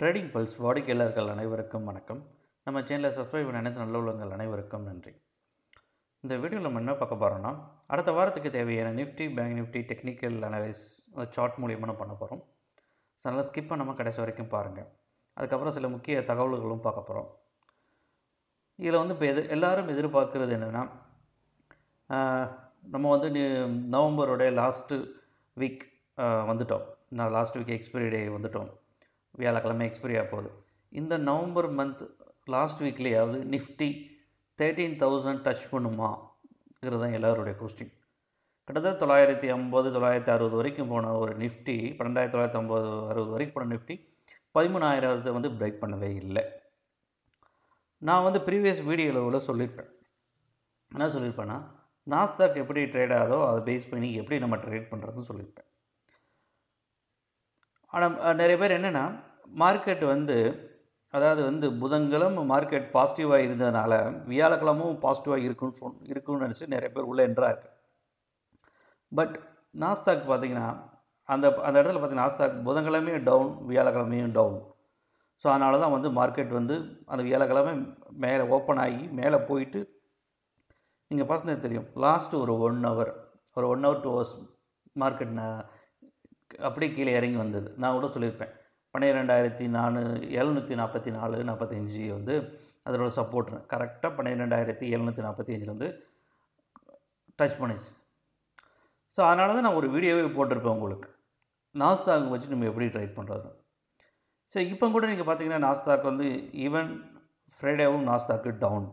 trading pulse வாடிக்கையாளர்கள் அனைவருக்கும் வணக்கம் நம்ம சேனலை சப்ஸ்கிரைப் பண்ண அனைத்து நல்ல உள்ளங்கள் அனைவருக்கும் நன்றி இந்த வீடியோவில் நம்ம என்ன பார்க்க போகிறோம்னா அடுத்த வாரத்துக்கு தேவையான Nifty bank Nifty technical analyse chart மூலியமாக நம்ம பண்ண போகிறோம் ஸோ நல்லா ஸ்கிப் பண்ணாமல் கடைசி வரைக்கும் பாருங்கள் அதுக்கப்புறம் சில முக்கிய தகவல்களும் பார்க்க போகிறோம் இதில் வந்து இப்போ எது எல்லோரும் எதிர்பார்க்குறது என்னென்னா நம்ம வந்து நவம்பரோடைய லாஸ்ட்டு வீக் வந்துட்டோம் நான் லாஸ்ட் வீக் எக்ஸ்பைரி டே வந்துட்டோம் வியாழக்கிழமை எக்ஸ்பிரி ஆக போகுது இந்த நவம்பர் மந்த் லாஸ்ட் வீக்லேயாவது நிஃப்டி தேர்ட்டீன் தௌசண்ட் டச் பண்ணுமாங்கிறது தான் எல்லோருடைய கொஸ்டின் கிட்டத்தட்ட தொள்ளாயிரத்தி ஐம்பது தொள்ளாயிரத்தி அறுபது வரைக்கும் போன ஒரு நிஃப்டி பன்னெண்டாயிரத்தி தொள்ளாயிரத்தி ஐம்பது அறுபது வரைக்கும் போன நிஃப்டி பதிமூணாயிரத்தை வந்து பிரேக் பண்ணவே இல்லை நான் வந்து ப்ரீவியஸ் வீடியோவில் சொல்லியிருப்பேன் என்ன சொல்லியிருப்பேன்னா நாஸ்தாக் எப்படி ட்ரேட் ஆகுதோ அதை பேஸ் பண்ணி எப்படி நம்ம ட்ரேட் பண்ணுறதுன்னு சொல்லியிருப்பேன் ஆனால் நிறைய பேர் என்னென்னா மார்க்கெட் வந்து அதாவது வந்து புதன்கிழமை மார்க்கெட் பாசிட்டிவாக இருந்ததுனால வியாழக்கிழமும் பாசிட்டிவாக இருக்குன்னு சொல் இருக்குன்னு நினச்சி நிறைய பேர் உள்ளே என்றார் பட் நாஸ்தாக் பார்த்திங்கன்னா அந்த அந்த இடத்துல பார்த்திங்கன்னா நாஸ்தாக் புதன்கிழமையும் டவுன் வியாழக்கிழமையும் டவுன் ஸோ அதனால தான் வந்து மார்க்கெட் வந்து அந்த வியாழக்கிழமை மேலே ஓப்பன் ஆகி மேலே போயிட்டு நீங்கள் பார்த்தீங்கன்னா தெரியும் லாஸ்ட்டு ஒரு ஒன் ஹவர் ஒரு one hour two hours market அப்படியே கீழே இறங்கி வந்தது நான் கூட சொல்லியிருப்பேன் பன்னிரெண்டாயிரத்தி நானு எழுநூற்றி நாற்பத்தி நாலு நாற்பத்தஞ்சு வந்து அதோட சப்போர்ட் கரெக்டாக பன்னிரெண்டாயிரத்தி எழுநூற்றி நாற்பத்தி அஞ்சுலேருந்து டச் பண்ணிச்சு ஸோ அதனால தான் நான் ஒரு வீடியோவே போட்டிருப்பேன் உங்களுக்கு நாஸ்தாக் வச்சு நம்ம எப்படி ட்ரை பண்ணுறது ஸோ இப்போ கூட நீங்கள் பார்த்தீங்கன்னா நாஸ்தாக் வந்து ஈவன் ஃப்ரைடேவும் நாஸ்தாக்கு டவுன்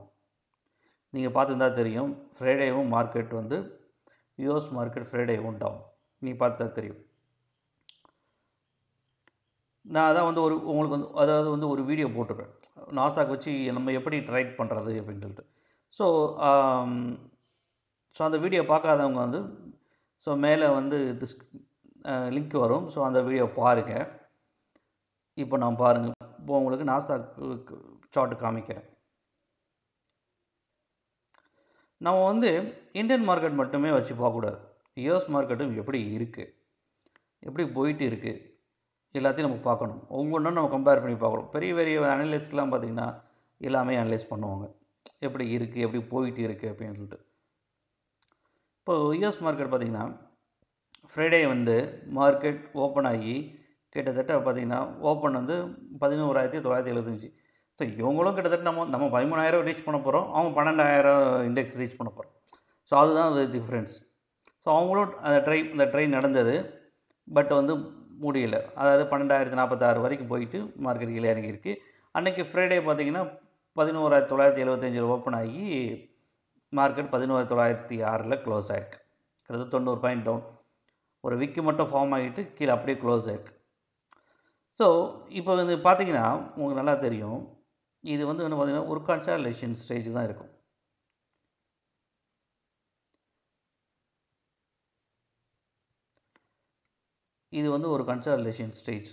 நீங்கள் பார்த்துருந்தா தெரியும் ஃப்ரைடேவும் மார்க்கெட் வந்து யூஎஸ் மார்க்கெட் ஃப்ரைடேவும் டவுன் நீங்கள் பார்த்தா தெரியும் நான் அதான் வந்து ஒரு உங்களுக்கு வந்து அதாவது வந்து ஒரு வீடியோ போட்டிருப்பேன் நாசாக்கு வச்சு நம்ம எப்படி ட்ரைட் பண்ணுறது அப்படின்னு சொல்லிட்டு ஸோ ஸோ um, அந்த வீடியோ பார்க்காதவங்க வந்து ஸோ மேலே வந்து டிஸ்க் லிங்க் வரும் ஸோ அந்த வீடியோ பாருங்கள் இப்போ நான் பாருங்கள் இப்போ உங்களுக்கு நாஸ்தாக்கு சார்ட் காமிக்கிறேன் நம்ம வந்து இந்தியன் மார்க்கெட் மட்டுமே வச்சு பார்க்கக்கூடாது யூஎஸ் மார்க்கெட்டும் எப்படி இருக்குது எப்படி போயிட்டு இருக்குது எல்லாத்தையும் நம்ம பார்க்கணும் ஒவ்வொன்றும் நம்ம கம்பேர் பண்ணி பார்க்கணும் பெரிய பெரிய அனலிஸ்ட்லாம் பார்த்திங்கன்னா எல்லாமே அனலைஸ் பண்ணுவாங்க எப்படி இருக்குது எப்படி போயிட்டு இருக்குது அப்படின்னு சொல்லிட்டு இப்போது யூஎஸ் மார்க்கெட் பார்த்திங்கன்னா ஃப்ரைடே வந்து மார்க்கெட் ஓப்பன் ஆகி கிட்டத்தட்ட பார்த்திங்கன்னா ஓப்பன் வந்து பதினோராயிரத்தி தொள்ளாயிரத்தி எழுபத்தஞ்சி ஸோ இவங்களும் கிட்டத்தட்ட நம்ம நம்ம பதிமூணாயிரம் ரீச் பண்ண போகிறோம் அவங்க பன்னெண்டாயிரம் இண்டெக்ஸ் ரீச் பண்ண போகிறோம் ஸோ அதுதான் அது டிஃப்ரென்ஸ் ஸோ அவங்களும் அந்த ட்ரை இந்த ட்ரை நடந்தது பட் வந்து முடியல அதாவது பன்னெண்டாயிரத்தி நாற்பத்தாறு வரைக்கும் போயிட்டு மார்க்கெட் கீழே இறங்கியிருக்கு அன்றைக்கி ஃப்ரைடே பார்த்திங்கன்னா பதினோராயிரத்தி தொள்ளாயிரத்தி எழுபத்தஞ்சில் ஓப்பன் ஆகி மார்க்கெட் பதினோரு தொள்ளாயிரத்தி ஆறில் க்ளோஸ் ஆகிருக்கு கிட்டத்தட்ட தொண்ணூறு பாயிண்ட் டவுன் ஒரு விக்கு மட்டும் ஃபார்ம் ஆகிட்டு கீழே அப்படியே க்ளோஸ் ஆகிருக்கு ஸோ இப்போ வந்து பார்த்திங்கன்னா உங்களுக்கு நல்லா தெரியும் இது வந்து என்ன பார்த்திங்கன்னா ஒரு கான்சாலேஷன் ஸ்டேஜ் தான் இருக்கும் இது வந்து ஒரு கன்சாலிடேஷன் ஸ்டேஜ்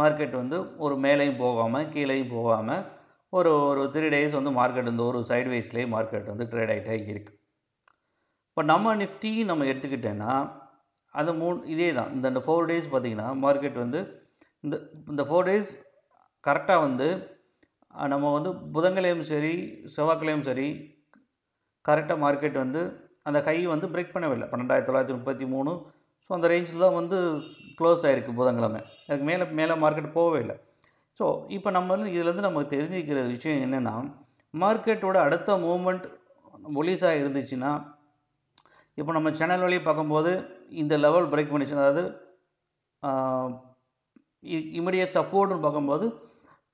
மார்க்கெட் வந்து ஒரு மேலேயும் போகாமல் கீழேயும் போகாமல் ஒரு ஒரு த்ரீ டேஸ் வந்து மார்க்கெட் வந்து ஒரு சைட்வைஸ்லேயே மார்க்கெட் வந்து ட்ரேட் ஆகிட்டே இருக்குது இப்போ நம்ம நிஃப்டி நம்ம எடுத்துக்கிட்டேன்னா அது மூணு இதே தான் இந்த ஃபோர் டேஸ் பார்த்திங்கன்னா மார்க்கெட் வந்து இந்த இந்த ஃபோர் டேஸ் கரெக்டாக வந்து நம்ம வந்து புதன்கிழமையும் சரி செவ்வாய்க்கிழமையும் சரி கரெக்டாக மார்க்கெட் வந்து அந்த ஹை வந்து பிரேக் பண்ணவே இல்லை பன்னெண்டாயிரத்தி தொள்ளாயிரத்தி முப்பத்தி மூணு ஸோ அந்த ரேஞ்சில் தான் வந்து க்ளோஸ் ஆகிருக்கு புதன்கிழமை அதுக்கு மேலே மேலே மார்க்கெட் போகவே இல்லை ஸோ இப்போ நம்ம வந்து இதுலேருந்து நமக்கு தெரிஞ்சுக்கிற விஷயம் என்னென்னா மார்க்கெட்டோட அடுத்த மூமெண்ட் ஒலிஸாக இருந்துச்சுன்னா இப்போ நம்ம சேனல் வழியை பார்க்கும்போது இந்த லெவல் பிரேக் பண்ணிச்சுன்னா அதாவது இமிடியட் சப்போர்ட்னு பார்க்கும்போது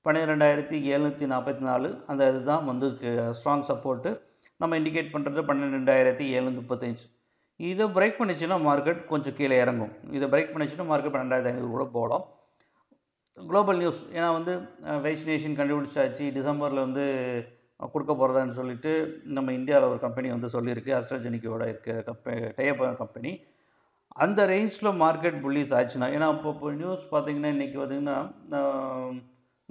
பன்னிரெண்டாயிரத்தி எழுநூற்றி நாற்பத்தி நாலு அந்த இதுதான் வந்து ஸ்ட்ராங் சப்போர்ட்டு நம்ம இண்டிகேட் பண்ணுறது பன்னிரெண்டாயிரத்தி எழுநூற்றி முப்பத்தஞ்சு இதை பிரேக் பண்ணிச்சுன்னா மார்க்கெட் கொஞ்சம் கீழே இறங்கும் இதை பிரேக் பண்ணிச்சுன்னா மார்க்கெட் பன்னெண்டாயிரத்தி ஐநூறு கூட போகலாம் குளோபல் நியூஸ் ஏன்னா வந்து வேக்சினேஷன் கண்டுபிடிச்சாச்சு டிசம்பரில் வந்து கொடுக்க போகிறதான்னு சொல்லிட்டு நம்ம இந்தியாவில் ஒரு கம்பெனி வந்து சொல்லியிருக்கு அஸ்ட்ராஜெனிக்கோட இருக்க கம்பெனி டைப் கம்பெனி அந்த ரேஞ்சில் மார்க்கெட் புள்ளிஸ் ஆச்சுன்னா ஏன்னா இப்போ நியூஸ் பார்த்திங்கன்னா இன்றைக்கி பார்த்திங்கன்னா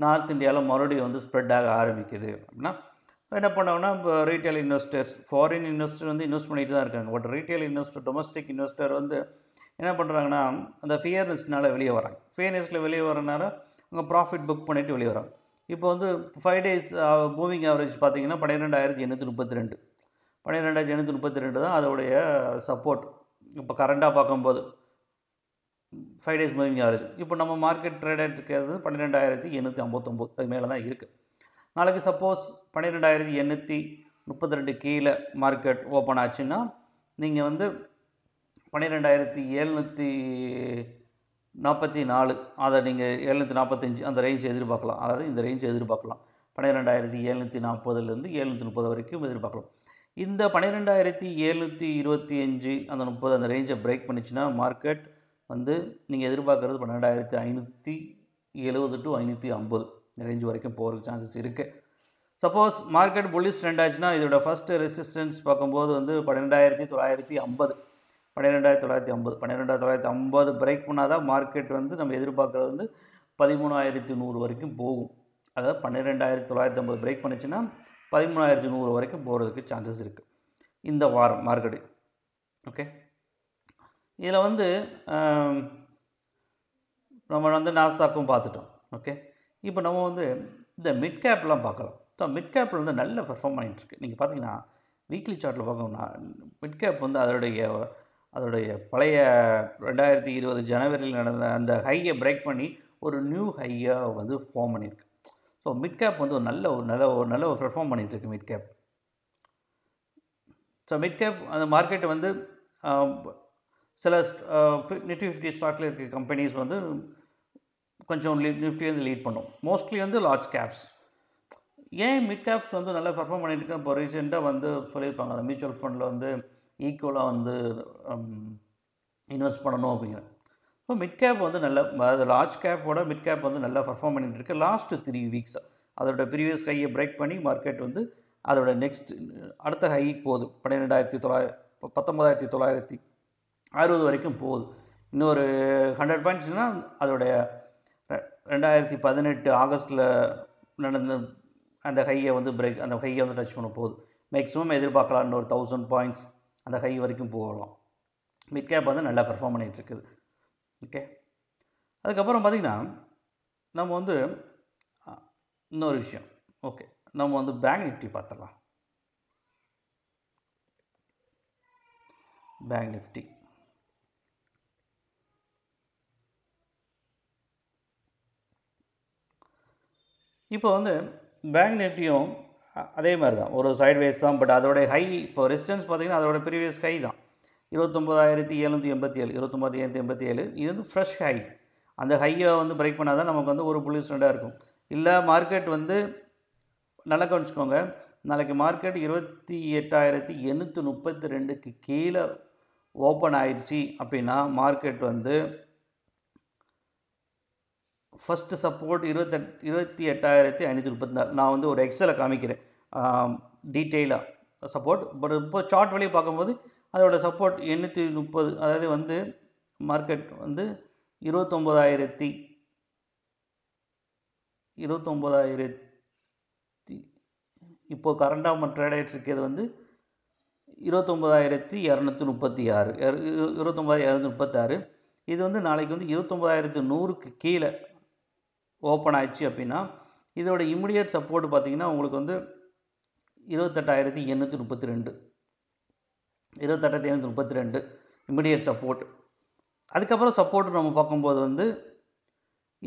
நார்த் இந்தியாவில் மறுபடியும் வந்து ஸ்ப்ரெட் ஆக ஆரம்பிக்குது அப்படின்னா என்ன பண்ணாங்கன்னா இப்போ ரீட்டைல் இன்வெஸ்டர்ஸ் ஃபாரின் இன்வெஸ்டர் வந்து இன்வெஸ்ட் பண்ணிட்டு தான் இருக்காங்க but retail investor domestic investor வந்து என்ன பண்ணுறாங்கன்னா அந்த ஃபியர்னஸ்னால் வெளியே வராங்க ஃபியர்னஸில் வெளியே வரனால அவங்க ப்ராஃபிட் புக் பண்ணிவிட்டு வெளியே வராங்க இப்போ வந்து ஃபைவ் டேஸ் மூவிங் ஆவரேஜ் பார்த்திங்கன்னா பன்னிரெண்டாயிரத்தி எண்ணூற்றி முப்பத்தி ரெண்டு பன்னிரெண்டாயிரத்தி எண்ணூற்றி முப்பத்தி ரெண்டு தான் அதோடைய சப்போர்ட் இப்போ கரண்டாக பார்க்கும்போது ஃபைவ் டேஸ் மூவிங் ஆவரேஜ் இப்போ நம்ம மார்க்கெட் ட்ரேட் ஆகிட்டு இருக்கிறது பன்னிரெண்டாயிரத்தி எண்ணூற்றி ஐம்பத்தொம்போது அது மேலே தான் இருக்குது நாளைக்கு சப்போஸ் பன்னிரெண்டாயிரத்தி எண்ணூற்றி முப்பத்தி ரெண்டு கீழே மார்க்கெட் ஓப்பன் ஆச்சுன்னா நீங்கள் வந்து பன்னிரெண்டாயிரத்தி எழுநூற்றி நாற்பத்தி நாலு அதை நீங்கள் எழுநூற்றி நாற்பத்தஞ்சு அந்த ரேஞ்ச் எதிர்பார்க்கலாம் அதாவது இந்த ரேஞ்ச் எதிர்பார்க்கலாம் பன்னிரெண்டாயிரத்தி எழுநூற்றி நாற்பதுலேருந்து எழுநூற்றி முப்பது வரைக்கும் எதிர்பார்க்கலாம் இந்த பன்னிரெண்டாயிரத்தி எழுநூற்றி இருபத்தி அஞ்சு அந்த முப்பது அந்த ரேஞ்சை பிரேக் பண்ணிச்சுன்னா மார்க்கெட் வந்து நீங்கள் எதிர்பார்க்குறது பன்னெண்டாயிரத்தி ஐநூற்றி எழுபது டு ஐநூற்றி ஐம்பது ரேஞ்ச் வரைக்கும் போகிறதுக்கு சான்சஸ் இருக்குது சப்போஸ் மார்க்கெட் புல்லிஷ் ட்ரெண்ட் ஆச்சுன்னா இதோட ஃபஸ்ட்டு ரெசிஸ்டன்ஸ் பார்க்கும்போது வந்து பன்னிரெண்டாயிரத்தி தொள்ளாயிரத்தி ஐம்பது பன்னிரெண்டாயிரத்தி தொள்ளாயிரத்தி ஐம்பது பன்னிரெண்டாயிரத்தி தொள்ளாயிரத்தி ஐம்பது பிரேக் பண்ணால் தான் மார்க்கெட் வந்து நம்ம எதிர்பார்க்குறது வந்து பதிமூணாயிரத்தி நூறு வரைக்கும் போகும் அதாவது பன்னிரெண்டாயிரத்தி தொள்ளாயிரத்தி ஐம்பது பிரேக் பண்ணிச்சுன்னா பதிமூணாயிரத்தி நூறு வரைக்கும் போகிறதுக்கு சான்சஸ் இருக்குது இந்த வாரம் மார்க்கெட்டு ஓகே இதில் வந்து நம்ம வந்து நாஸ்தாக்கும் பார்த்துட்டோம் ஓகே இப்போ நம்ம வந்து இந்த மிட் கேப்லாம் பார்க்கலாம் ஸோ மிட் கேப்பில் வந்து நல்ல பெர்ஃபார்ம் பண்ணிட்டுருக்கு நீங்கள் பார்த்தீங்கன்னா வீக்லி சார்ட்டில் பார்க்கணும்னா மிட் கேப் வந்து அதோடைய அதோடைய பழைய ரெண்டாயிரத்தி இருபது ஜனவரியில் நடந்த அந்த ஹையை பிரேக் பண்ணி ஒரு நியூ ஹையாக வந்து ஃபார்ம் பண்ணியிருக்கு ஸோ மிட் கேப் வந்து ஒரு நல்ல ஒரு நல்ல ஒரு நல்ல ஒரு பெர்ஃபார்ம் பண்ணிகிட்ருக்கு mid cap so mid cap அந்த மார்க்கெட் வந்து சில நிஃப்டி ஃபிஃப்டி ஸ்டாக்கில் இருக்க கம்பெனிஸ் வந்து கொஞ்சம் லீட் நிஃப்டி வந்து லீட் பண்ணும் மோஸ்ட்லி வந்து லார்ஜ் கேப்ஸ் ஏன் மிட் கேப்ஸ் வந்து நல்லா பர்ஃபார்ம் பண்ணிட்டு இருக்கு இப்போ ரீசெண்டாக வந்து சொல்லியிருப்பாங்க அந்த மியூச்சுவல் ஃபண்டில் வந்து ஈக்குவலாக வந்து இன்வெஸ்ட் um, பண்ணணும் அப்படிங்கிற ஸோ மிட் கேப் வந்து நல்ல அதாவது லார்ஜ் கேப்போட மிட் கேப் வந்து நல்லா பர்ஃபார்ம் பண்ணிகிட்டு இருக்கு லாஸ்ட்டு த்ரீ வீக்ஸாக அதோட ப்ரீவியஸ் ஹையை பிரேக் பண்ணி மார்க்கெட் வந்து அதோட நெக்ஸ்ட் அடுத்த ஹைக்கு போகுது பன்னிரெண்டாயிரத்தி தொள்ளாயிரம் பத்தொம்பதாயிரத்தி தொள்ளாயிரத்தி அறுபது வரைக்கும் போகுது இன்னொரு ஹண்ட்ரட் பாயிண்ட்ஸ்னால் அதோடைய ரெண்டாயிரத்தி பதினெட்டு ஆகஸ்ட்டில் நடந்த அந்த ஹையை வந்து பிரேக் அந்த ஹையை வந்து டச் பண்ண போகுது மேக்ஸிமம் எதிர்பார்க்கலாம் இன்னொரு தௌசண்ட் பாயிண்ட்ஸ் அந்த ஹை வரைக்கும் போகலாம் மிட் கேப் வந்து நல்லா பெர்ஃபார்ம் பண்ணிகிட்ருக்குது ஓகே அதுக்கப்புறம் பார்த்திங்கன்னா நம்ம வந்து இன்னொரு விஷயம் ஓகே நம்ம வந்து பேங்க் நிஃப்டி பார்த்துடலாம் பேங்க் நிஃப்டி இப்போ வந்து பேங்க் நிஃப்டியும் அதே மாதிரி தான் ஒரு சைட்வேஸ் தான் பட் அதோடைய ஹை இப்போ ரெசிஸ்டன்ஸ் பார்த்திங்கன்னா அதோட ப்ரீவியஸ் ஹை தான் இருபத்தொம்போதாயிரத்தி எழுநூற்றி எண்பத்தி ஏழு இருபத்தொம்போதாயிரத்தி எண்பத்தி ஏழு இது வந்து ஃப்ரெஷ் ஹை அந்த ஹையை வந்து பிரேக் பண்ணால் தான் நமக்கு வந்து ஒரு புள்ளி ஸ்டாண்டாக இருக்கும் இல்லை மார்க்கெட் வந்து நல்லா கவனிச்சுக்கோங்க நாளைக்கு மார்க்கெட் இருபத்தி எட்டாயிரத்தி எண்ணூற்றி முப்பத்தி ரெண்டுக்கு கீழே ஓப்பன் ஆயிடுச்சு அப்படின்னா மார்க்கெட் வந்து ஃபஸ்ட்டு சப்போர்ட் இருபத்தெட் இருபத்தி எட்டாயிரத்தி ஐநூற்றி முப்பத்தி நாலு நான் வந்து ஒரு எக்ஸலை காமிக்கிறேன் டீட்டெயிலாக சப்போர்ட் பட் இப்போ சார்ட் வழியை பார்க்கும்போது அதோடய சப்போர்ட் எண்ணூற்றி முப்பது அதாவது வந்து மார்க்கெட் வந்து இருபத்தொம்போதாயிரத்தி இருபத்தொம்போதாயிரத்தி இப்போது கரண்டாக மற்ற ட்ரேட் இருக்கிறது வந்து இருபத்தொம்போதாயிரத்தி இரநூத்தி முப்பத்தி ஆறு இருபத்தொம்பதாயிரத்தி இரநூத்தி முப்பத்தாறு இது வந்து நாளைக்கு வந்து இருபத்தொம்பதாயிரத்து நூறுக்கு கீழே ஓப்பன் ஆயிடுச்சு அப்படின்னா இதோட இமிடியட் சப்போர்ட் பார்த்திங்கன்னா உங்களுக்கு வந்து இருபத்தெட்டாயிரத்தி எண்ணூற்றி முப்பத்தி ரெண்டு இருபத்தெட்டாயிரத்தி எண்ணூற்றி முப்பத்தி ரெண்டு இமிடியட் சப்போர்ட் அதுக்கப்புறம் சப்போர்ட் நம்ம பார்க்கும்போது வந்து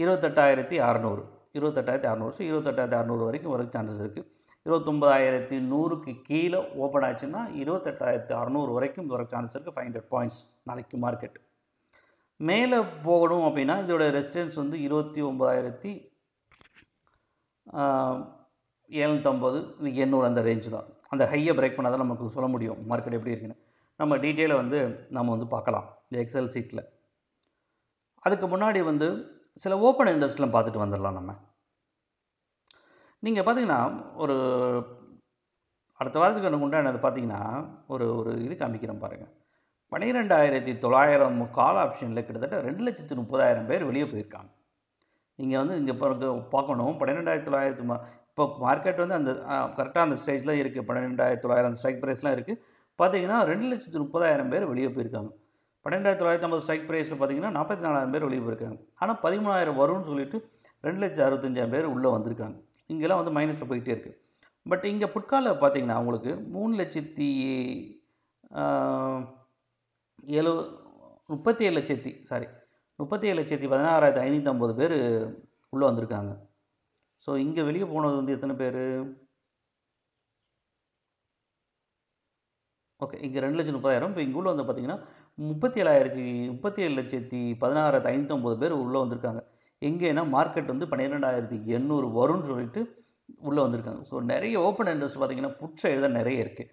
இருபத்தெட்டாயிரத்தி அறநூறு இருபத்தெட்டாயிரத்தி அறநூறு ஸோ இருபத்தெட்டாயிரத்தி அறநூறு வரைக்கும் வர சான்சஸ் இருக்குது இருபத்தொம்பதாயிரத்தி நூறுக்கு கீழே ஓப்பன் ஆச்சுன்னா இருபத்தெட்டாயிரத்தி அறநூறு வரைக்கும் வர சான்சஸ் இருக்குது ஃபைவ் ஹண்ட்ரட் பாயிண்ட்ஸ் நாளைக்கு மார்க்கெட் மேலே போகணும் அப்படின்னா இதோட ரெசிடென்ஸ் வந்து இருபத்தி ஒம்பதாயிரத்தி இது எண்ணூறு அந்த ரேஞ்சு தான் அந்த ஹையை பிரேக் பண்ணால் தான் நமக்கு சொல்ல முடியும் மார்க்கெட் எப்படி இருக்குன்னு நம்ம டீட்டெயிலை வந்து நம்ம வந்து பார்க்கலாம் எக்ஸல் சீட்டில் அதுக்கு முன்னாடி வந்து சில ஓப்பன் இன்ட்ரெஸ்ட்லாம் பார்த்துட்டு வந்துடலாம் நம்ம நீங்கள் பார்த்தீங்கன்னா ஒரு அடுத்த வாரத்துக்கு எனக்கு உண்டானது பார்த்தீங்கன்னா ஒரு ஒரு இது காமிக்கிறேன் பாருங்கள் பன்னிரெண்டாயிரத்தி தொள்ளாயிரம் கால் ஆப்ஷனில் கிட்டத்தட்ட ரெண்டு லட்சத்து முப்பதாயிரம் பேர் வெளியே போயிருக்காங்க இங்கே வந்து இங்கே பார்க்கணும் பன்னிரெண்டாயிரத்தி தொள்ளாயிரத்து இப்போ மார்க்கெட் வந்து அந்த கரெக்டாக அந்த ஸ்டேஜில் இருக்குது பன்னிரெண்டாயிரத்து தொள்ளாயிரம் ஸ்ட்ரைக் ப்ரைஸ்லாம் இருக்குது பார்த்தீங்கன்னா ரெண்டு லட்சத்து முப்பதாயிரம் பேர் வெளியே போயிருக்காங்க பன்னெண்டாயிரத்தி தொள்ளாயிரத்தி ஐம்பது ஸ்ட்ரைக் ப்ரைஸில் பார்த்திங்கன்னா நாற்பத்தி நாலாயிரம் பேர் வெளியே போயிருக்காங்க ஆனால் பதிமூணாயிரம் வரும்னு சொல்லிட்டு ரெண்டு லட்சத்து அறுபத்தஞ்சாயிரம் பேர் உள்ளே வந்திருக்காங்க இங்கெல்லாம் வந்து மைனஸில் போயிட்டே இருக்குது பட் இங்கே புட்காலில் பார்த்திங்கன்னா அவங்களுக்கு மூணு லட்சத்தி ஏழு முப்பத்தி ஏழு லட்சத்தி சாரி முப்பத்தி ஏழு லட்சத்தி பதினாறாயிரத்தி ஐநூற்றி ஐம்பது பேர் உள்ளே வந்திருக்காங்க ஸோ இங்கே வெளியே போனது வந்து எத்தனை பேர் ஓகே இங்கே ரெண்டு லட்சம் முப்பதாயிரம் இப்போ இங்கே உள்ளே வந்து பார்த்தீங்கன்னா முப்பத்தி ஏழாயிரத்தி முப்பத்தி ஏழு லட்சத்தி பதினாறாயிரத்தி ஐநூற்றம்பது பேர் உள்ளே வந்திருக்காங்க எங்கேன்னா மார்க்கெட் வந்து பன்னிரெண்டாயிரத்தி எண்ணூறு வரும்னு சொல்லிட்டு உள்ளே வந்திருக்காங்க ஸோ நிறைய ஓப்பன் இன்ட்ரெஸ்ட் பார்த்திங்கன்னா புட்ஸ் எழுத நிறைய இருக்குது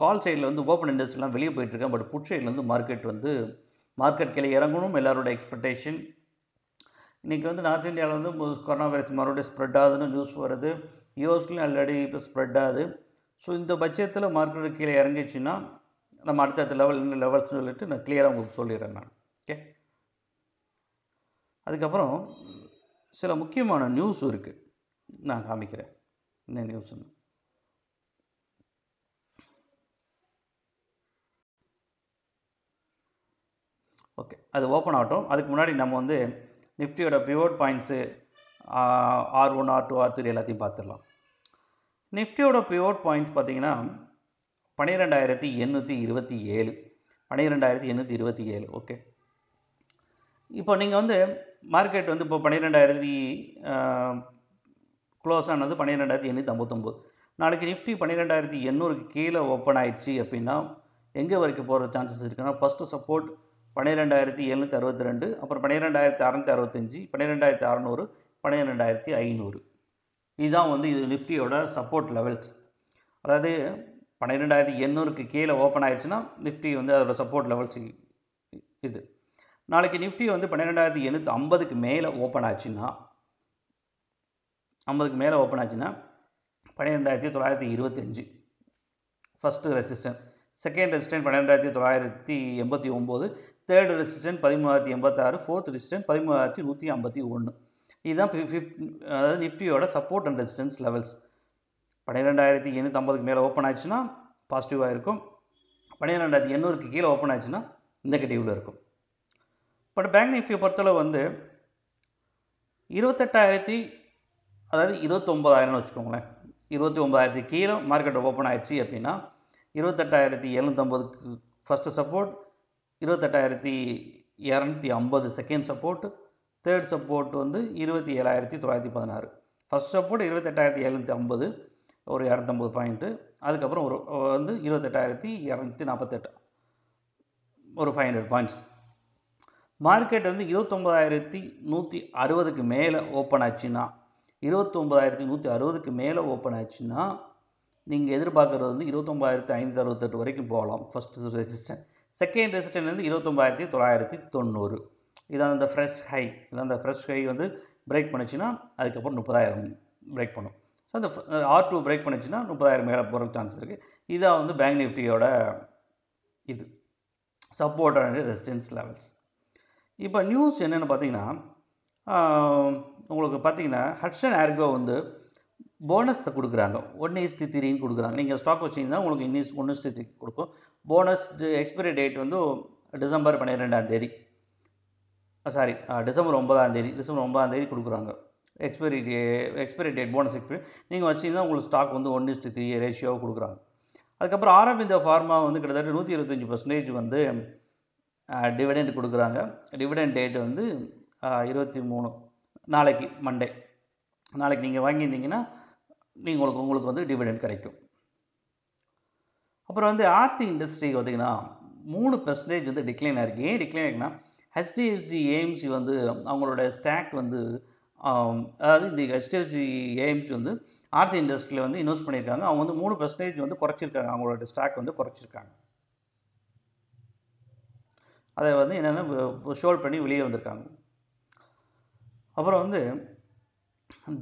கால் சைடில் வந்து ஓப்பன் இண்டஸ்ட்ரிலாம் வெளியே போயிட்டுருக்கேன் பட் புட் சைடில் வந்து மார்க்கெட் வந்து மார்க்கெட் கீழே இறங்கணும் எல்லாரோட எக்ஸ்பெக்டேஷன் இன்றைக்கி வந்து நார்த் இந்தியாவில் வந்து கொரோனா வைரஸ் மறுபடியும் ஸ்ப்ரெட் ஆகுதுன்னு நியூஸ் வருது யூஎஸ்லையும் ஆல்ரெடி இப்போ ஸ்ப்ரெட் ஆகுது ஸோ இந்த பட்சத்தில் மார்க்கெட் கீழே இறங்கிச்சின்னா நம்ம அடுத்தடுத்த லெவல் என்ன லெவல்ஸ்னு சொல்லிட்டு நான் கிளியராக உங்களுக்கு சொல்லிடுறேன் நான் ஓகே அதுக்கப்புறம் சில முக்கியமான நியூஸும் இருக்குது நான் காமிக்கிறேன் என்ன நியூஸ்ன்னு அது ஓப்பன் ஆகட்டும் அதுக்கு முன்னாடி நம்ம வந்து நிஃப்டியோட pivot points R one R two R three எல்லாத்தையும் பார்த்துடலாம் நிஃப்டியோட பிவோட் பாயிண்ட்ஸ் பார்த்திங்கன்னா பன்னிரெண்டாயிரத்தி எண்ணூற்றி இருபத்தி ஏழு பன்னிரெண்டாயிரத்தி எண்ணூற்றி இருபத்தி ஏழு ஓகே இப்போ நீங்கள் வந்து மார்க்கெட் வந்து இப்போ பன்னிரெண்டாயிரத்தி க்ளோஸ் ஆனது பன்னிரெண்டாயிரத்தி எண்ணூற்றி ஐம்பத்தொம்பது நாளைக்கு நிஃப்டி பன்னிரெண்டாயிரத்தி எண்ணூறுக்கு கீழே ஓப்பன் ஆயிடுச்சு அப்படின்னா எங்கே வரைக்கும் போகிற சான்சஸ் இருக்குன்னா ஃபஸ்ட்டு சப்போர்ட் பன்னிரெண்டாயிரத்தி எழுநூற்றி அறுபத்தி ரெண்டு அப்புறம் பன்னிரெண்டாயிரத்தி அறநூற்றி அறுபத்தஞ்சி பன்னிரெண்டாயிரத்தி அறநூறு பன்னிரெண்டாயிரத்தி ஐநூறு இதுதான் வந்து இது நிஃப்டியோட சப்போர்ட் லெவல்ஸ் அதாவது பன்னிரெண்டாயிரத்தி எண்ணூறுக்கு கீழே ஓப்பன் ஆயிடுச்சுன்னா நிஃப்டி வந்து அதோட சப்போர்ட் லெவல்ஸ் இது நாளைக்கு நிஃப்டி வந்து பன்னிரெண்டாயிரத்தி எண்ணூற்றி ஐம்பதுக்கு மேலே ஓப்பன் ஆச்சுன்னா ஐம்பதுக்கு மேலே ஓப்பன் ஆச்சுன்னா பன்னிரெண்டாயிரத்தி தொள்ளாயிரத்தி இருபத்தஞ்சி ஃபஸ்ட்டு ரெசிஸ்டன்ட் செகண்ட் ரெசிஸ்டன்ட் பன்னிரெண்டாயிரத்தி தொள்ளாயிரத்தி எண்பத்தி ஒம்பது தேர்டு ரெசிஸ்டன்ட் பதிமூணாயிரத்தி எண்பத்தாறு ஃபோர்த் ரெசிஸ்டன்ட் பதிமூணாயிரத்தி நூற்றி ஐம்பத்தி ஒன்று இதுதான் ஃபிஃப்ட் அதாவது நிஃப்டியோட சப்போர்ட் அண்ட் ரெசிஸ்டன்ஸ் லெவல்ஸ் பன்னிரெண்டாயிரத்தி எண்ணூற்றம்பதுக்கு மேலே ஓப்பன் ஆச்சுன்னா பாசிட்டிவாக இருக்கும் பன்னிரெண்டாயிரத்தி எண்ணூறுக்கு கீழே ஓப்பன் ஆச்சுன்னா நெகட்டிவில் இருக்கும் பட் பேங்க் நிஃப்டியை பொறுத்தளவு வந்து இருபத்தெட்டாயிரத்தி அதாவது இருபத்தொம்பதாயிரம்னு வச்சுக்கோங்களேன் இருபத்தி ஒம்பதாயிரத்தி கீழே மார்க்கெட் ஓப்பன் ஆகிடுச்சு அப்படின்னா இருபத்தெட்டாயிரத்தி எழுநூற்றம்பதுக்கு ஃபஸ்ட்டு சப்போர்ட் இருபத்தெட்டாயிரத்தி இரநூத்தி ஐம்பது செகண்ட் சப்போர்ட் தேர்ட் சப்போர்ட் வந்து இருபத்தி ஏழாயிரத்தி தொள்ளாயிரத்தி பதினாறு ஃபஸ்ட் சப்போர்ட் இருபத்தெட்டாயிரத்தி எழுநூற்றி ஐம்பது ஒரு இரநூத்தம்பது பாயிண்ட்டு அதுக்கப்புறம் ஒரு வந்து இருபத்தெட்டாயிரத்தி இரநூத்தி நாற்பத்தெட்டு ஒரு ஃபைவ் ஹண்ட்ரட் பாயிண்ட்ஸ் மார்க்கெட் வந்து இருபத்தொம்பதாயிரத்தி நூற்றி அறுபதுக்கு மேலே ஓப்பன் ஆச்சுன்னா இருபத்தொம்பதாயிரத்தி நூற்றி அறுபதுக்கு மேலே ஓப்பன் ஆச்சுன்னா நீங்கள் எதிர்பார்க்குறது வந்து இருபத்தொம்பதாயிரத்தி ஐநூற்றி அறுபத்தெட்டு வரைக்கும் போகலாம் ஃபஸ்ட்டு ரெசிஸ்டன்ஸ் செகண்ட் ரெசிஸ்டன்ட் வந்து இருபத்தொம்பாயிரத்தி தொள்ளாயிரத்தி தொண்ணூறு இதான் அந்த ஃப்ரெஷ் ஹை இதான் அந்த ஃப்ரெஷ் ஹை வந்து பிரேக் பண்ணிச்சுன்னா அதுக்கப்புறம் முப்பதாயிரம் பிரேக் பண்ணும் ஸோ அந்த ஆர் டூ பிரேக் பண்ணிச்சுன்னா முப்பதாயிரம் மேலே போகிறதுக்கு சான்ஸ் இருக்குது இதான் வந்து பேங்க் நிஃப்டியோட இது சப்போர்ட் அண்ட் ரெசிஸ்டன்ஸ் லெவல்ஸ் இப்போ நியூஸ் என்னென்னு பார்த்தீங்கன்னா உங்களுக்கு பார்த்தீங்கன்னா ஹட்சன் ஏர்கோ வந்து போனஸ் கொடுக்குறாங்க ஒன்று இஸ்டி த்ரீன்னு கொடுக்குறாங்க நீங்கள் ஸ்டாக் வச்சிங்கன்னா உங்களுக்கு இன்னிஸ் ஒன்று இஸ்டி த்ரீ கொடுக்கும் போனஸ் எக்ஸ்பைரி டேட் வந்து டிசம்பர் பன்னிரெண்டாம் தேதி சாரி டிசம்பர் ஒன்பதாம் தேதி டிசம்பர் ஒன்பதாம் தேதி கொடுக்குறாங்க expiry day expiry date bonus expiry நீங்கள் வச்சிங்கன்னா உங்களுக்கு ஸ்டாக் வந்து ஒன் இஸ்டி த்ரீ ரேஷியோவாக கொடுக்குறாங்க அதுக்கப்புறம் ஆரம்பித்த ஃபார்மா வந்து கிட்டத்தட்ட நூற்றி இருபத்தஞ்சி பர்சன்டேஜ் வந்து டிவிடெண்ட் கொடுக்குறாங்க டிவிடெண்ட் டேட் வந்து இருபத்தி மூணு நாளைக்கு மண்டே நாளைக்கு நீங்கள் வாங்கியிருந்தீங்கன்னா நீங்கள் உங்களுக்கு உங்களுக்கு வந்து டிவிடெண்ட் கிடைக்கும் அப்புறம் வந்து ஆர்த்தி இண்டஸ்ட்ரி பார்த்திங்கன்னா மூணு பெர்சன்டேஜ் வந்து டிக்ளைன் ஆகிருக்கு ஏன் டிக்ளைன் ஆகிருக்குன்னா ஹெச்டிஎஃப்சி ஏஎம்சி வந்து அவங்களோட ஸ்டாக் வந்து அதாவது இந்த ஹெச்டிஎஃப்சி ஏஎம்சி வந்து ஆர்த்தி இண்டஸ்ட்ரியில் வந்து இன்வெஸ்ட் பண்ணியிருக்காங்க அவங்க வந்து மூணு பர்சன்டேஜ் வந்து குறைச்சிருக்காங்க அவங்களோட ஸ்டாக் வந்து குறைச்சிருக்காங்க அதை வந்து என்னென்னா ஷோல் பண்ணி வெளியே வந்திருக்காங்க அப்புறம் வந்து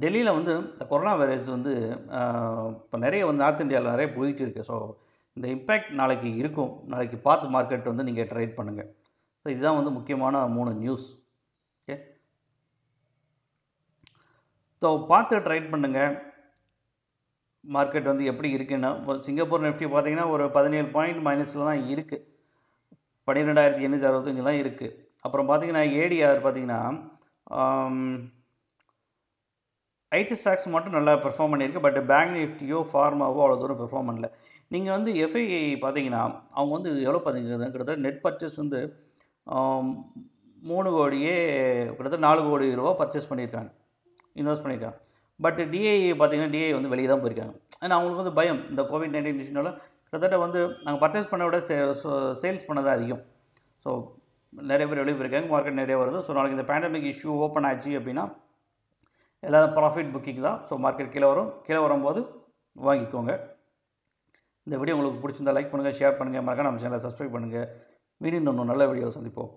டெல்லியில் வந்து இந்த கொரோனா வைரஸ் வந்து இப்போ நிறைய வந்து நார்த் இந்தியாவில் நிறைய போயிட்டு இருக்கு ஸோ இந்த இம்பேக்ட் நாளைக்கு இருக்கும் நாளைக்கு பார்த்து மார்க்கெட் வந்து நீங்கள் ட்ரேட் பண்ணுங்கள் ஸோ இதுதான் வந்து முக்கியமான மூணு நியூஸ் ஓகே ஸோ பார்த்து ட்ரேட் பண்ணுங்கள் மார்க்கெட் வந்து எப்படி இருக்குன்னா இப்போ சிங்கப்பூர் நிஃப்டி பார்த்தீங்கன்னா ஒரு பதினேழு பாயிண்ட் மைனஸில் தான் இருக்குது பன்னிரெண்டாயிரத்தி எண்ணூற்றி அறுபத்தஞ்சு தான் இருக்குது அப்புறம் பார்த்தீங்கன்னா ஏடிஆர் பார்த்தீங்கன்னா ஐடி ஸ்டாக்ஸ் மட்டும் நல்லா பெர்ஃபார்ம் பண்ணியிருக்கு பட் பேங்க் நிஃப்டியோ ஃபார்மாவோ அவ்வளோ தூரம் பெர்ஃபார்ம் பண்ணல நீங்கள் வந்து எஃப்ஐஐ பார்த்தீங்கன்னா அவங்க வந்து எவ்வளோ பார்த்தீங்கன்னா கிட்டத்தட்ட நெட் பர்ச்சேஸ் வந்து மூணு கோடியே கிட்டத்தட்ட நாலு கோடி ரூபா பர்ச்சேஸ் பண்ணியிருக்காங்க இன்வெஸ்ட் பண்ணியிருக்காங்க பட் டிஐ பார்த்தீங்கன்னா டிஐ வந்து வெளியே தான் போயிருக்காங்க ஏன்னா அவங்களுக்கு வந்து பயம் இந்த கோவிட் நைன்டீன் டிஷனால கிட்டத்தட்ட வந்து நாங்கள் பர்ச்சேஸ் பண்ண விட சே சேல்ஸ் பண்ண தான் அதிகம் ஸோ நிறைய பேர் வெளியே போயிருக்காங்க மார்க்கெட் நிறைய வருது ஸோ நாளைக்கு இந்த பேண்டமிக் இஷ்யூ ஓப்பன் ஆச்சு அப்படின்னா எல்லாரும் ப்ராஃபிட் புக்கிங் தான் ஸோ மார்க்கெட் கீழே வரும் கீழே வரும்போது வாங்கிக்கோங்க இந்த வீடியோ உங்களுக்கு பிடிச்சிருந்தால் லைக் பண்ணுங்கள் ஷேர் பண்ணுங்கள் மறக்காம நம்ம சேனலை சப்ஸ்கிரைப் பண்ணுங்கள் மீண்டும் இன்னும் நல்ல வீடியோ சந்திப்போம்